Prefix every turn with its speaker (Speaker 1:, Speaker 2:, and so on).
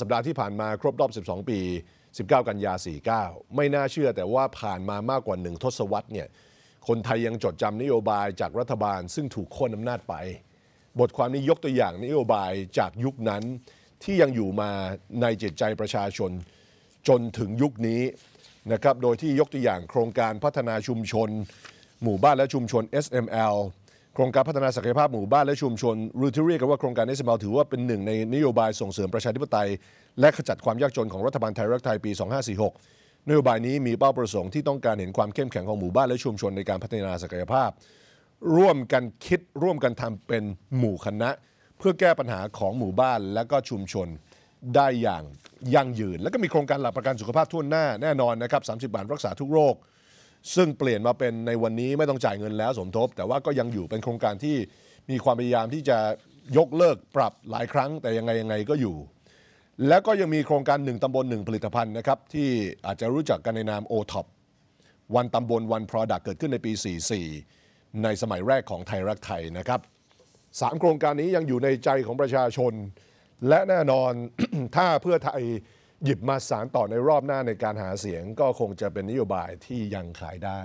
Speaker 1: สัปดาห์ที่ผ่านมาครบรอบ 12 ปี 19 กันยา 49 ไม่น่าเชื่อแต่ว่าผ่านมามากกว่าหนึ่งทศวรรษเนี่ย คนไทยยังจดจำนโยบายจากรัฐบาลซึ่งถูกโค่นอำนาจไป บทความนี้ยกตัวอย่างนโยบายจากยุคนั้นที่ยังอยู่มาในจิตใจประชาชนจนถึงยุคนี้นะครับ โดยที่ยกตัวอย่างโครงการพัฒนาชุมชน หมู่บ้านและชุมชน SML ครงการพัฒนาศักยภาพหมู่บ้านและชุมชนรูทิเรียกว่าโครงการเอสเมลถือว่าเป็นหนึ่งในนโยบายส่งเสริมประชาธิปไตย และขจัดความยากจนของรัฐบาลไทยรักไทย ปี 2546นโยบายนี้มีเป้าประสงค์ที่ต้องการเห็นความเข้มแข็งของหมู่บ้าน และชุมชนในการพัฒนาศักยภาพ ร่วมกันคิดร่วมกันทำเป็นหมู่คณะ เพื่อแก้ปัญหาของหมู่บ้านและก็ชุมชนได้อย่างยั่งยืน และก็มีโครงการหลักประกันสุขภาพทั่วหน้าแน่นอนนะครับ30 บาทรักษาทุกโรคซึ่งเปลี่ยนมาเป็นในวันนี้ไม่ต้องจ่ายเงินแล้วสมทบ แต่ว่าก็ยังอยู่เป็นโครงการที่มีความพยายามที่จะยกเลิกปรับหลายครั้งแต่ยังไง ยังไงก็อยู่ แล้วก็ยังมีโครงการหนึ่งตำบลหนึ่งผลิตภัณฑ์นะครับ ที่อาจจะรู้จักกันในนามโอท็อปวันตำบลวันิตภัณฑ์เกิดขึ้นในปี 44 ในสมัยแรกของไทยรักไทยนะครับสามโครงการนี้ยังอยู่ในใจของประชาชน และแน่นอนถ้าเพื่อไทยหยิบมาสารต่อในรอบหน้าในการหาเสียงก็คงจะเป็นนโยบายที่ยังขายได้